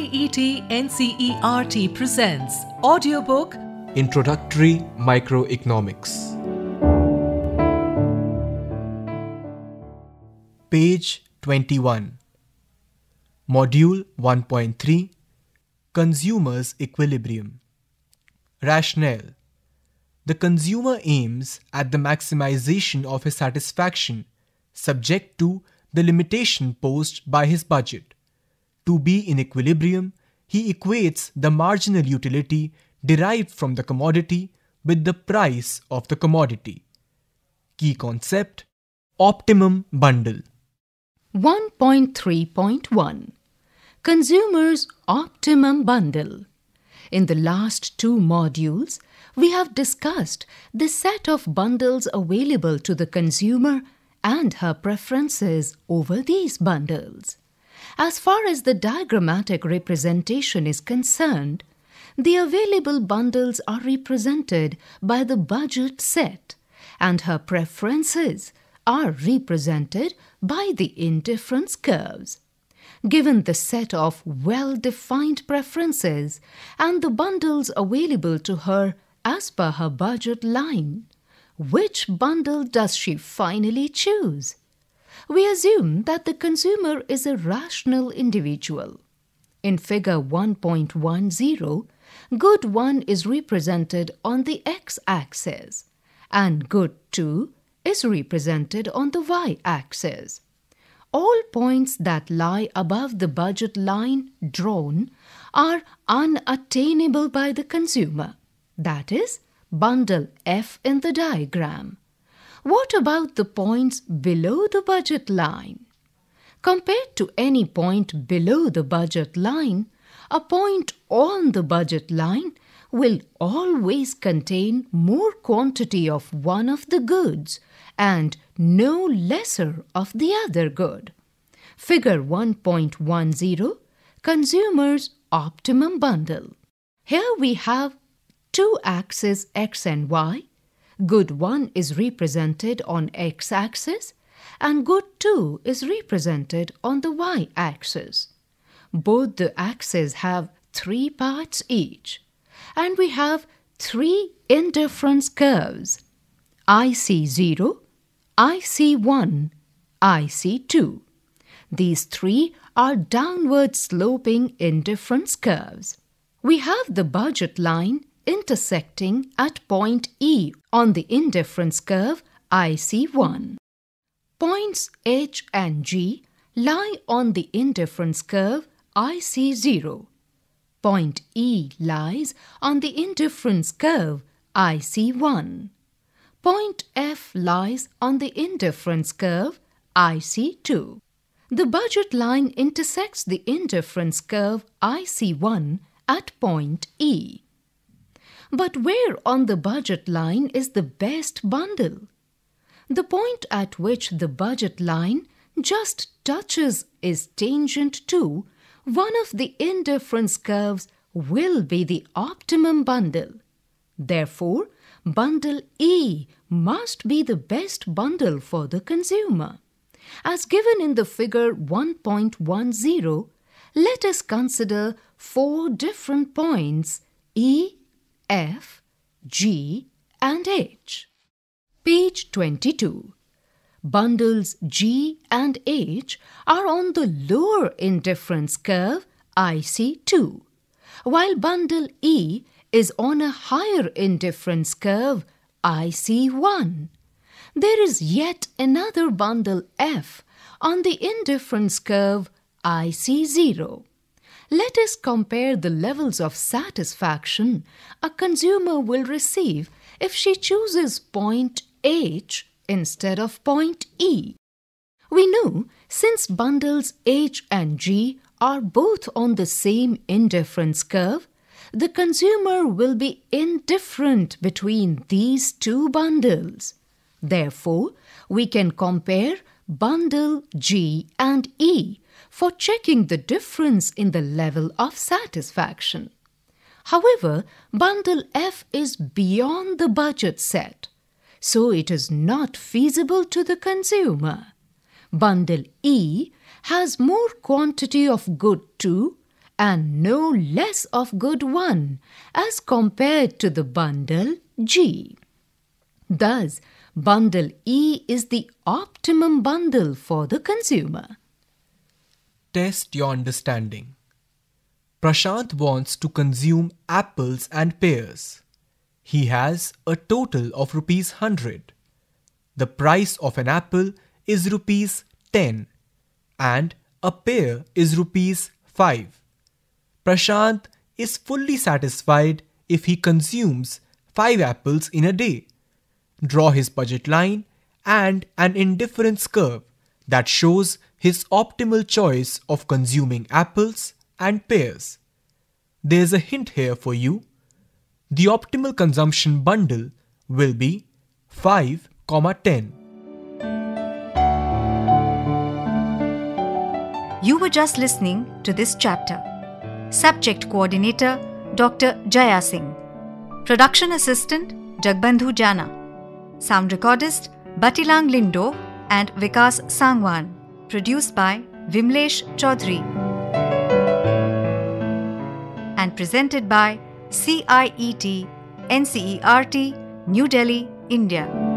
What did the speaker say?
IIET NCERT presents audiobook Introductory Microeconomics. Page 21. Module 1.3 Consumers' Equilibrium. Rationale The consumer aims at the maximization of his satisfaction, subject to the limitation posed by his budget to be in equilibrium, he equates the marginal utility derived from the commodity with the price of the commodity. Key concept Optimum bundle. 1.3.1 Consumers Optimum Bundle. In the last two modules, we have discussed the set of bundles available to the consumer and her preferences over these bundles. As far as the diagrammatic representation is concerned, the available bundles are represented by the budget set, and her preferences are represented by the indifference curves. Given the set of well defined preferences and the bundles available to her as per her budget line, which bundle does she finally choose? we assume that the consumer is a rational individual. In Figure 1.10, good 1 is represented on the x-axis and good 2 is represented on the y-axis. All points that lie above the budget line drawn are unattainable by the consumer, that is, bundle F in the diagram. What about the points below the budget line? Compared to any point below the budget line, a point on the budget line will always contain more quantity of one of the goods and no lesser of the other good. Figure 1.10 Consumers Optimum Bundle. Here we have two axes x and y Good 1 is represented on x-axis and good 2 is represented on the y-axis. Both the axes have three parts each and we have three indifference curves IC0, IC1, IC2. These three are downward sloping indifference curves. We have the budget line intersecting at point E on the indifference curve IC1. Points H and G lie on the indifference curve IC0. Point E lies on the indifference curve IC1. Point F lies on the indifference curve IC2. The budget line intersects the indifference curve IC1 at point E. But where on the budget line is the best bundle? The point at which the budget line just touches is tangent to one of the indifference curves will be the optimum bundle. Therefore, bundle E must be the best bundle for the consumer. As given in the figure 1.10, let us consider four different points E, F, G and H. Page 22. Bundles G and H are on the lower indifference curve IC2, while bundle E is on a higher indifference curve IC1. There is yet another bundle F on the indifference curve IC0. Let us compare the levels of satisfaction a consumer will receive if she chooses point H instead of point E. We know since bundles H and G are both on the same indifference curve, the consumer will be indifferent between these two bundles. Therefore, we can compare bundle G and E for checking the difference in the level of satisfaction. However, bundle F is beyond the budget set, so it is not feasible to the consumer. Bundle E has more quantity of good 2 and no less of good 1 as compared to the bundle G. Thus, bundle E is the optimum bundle for the consumer. Test your understanding. Prashant wants to consume apples and pears. He has a total of rupees 100. The price of an apple is rupees 10 and a pear is rupees 5. Prashant is fully satisfied if he consumes 5 apples in a day draw his budget line, and an indifference curve that shows his optimal choice of consuming apples and pears. There's a hint here for you. The optimal consumption bundle will be 5, 10. You were just listening to this chapter. Subject Coordinator Dr. Jaya Singh. Production Assistant Jagbandhu Jana. Sound recordist Batilang Lindo and Vikas Sangwan. Produced by Vimlesh Chaudhary. And presented by CIET NCERT, New Delhi, India.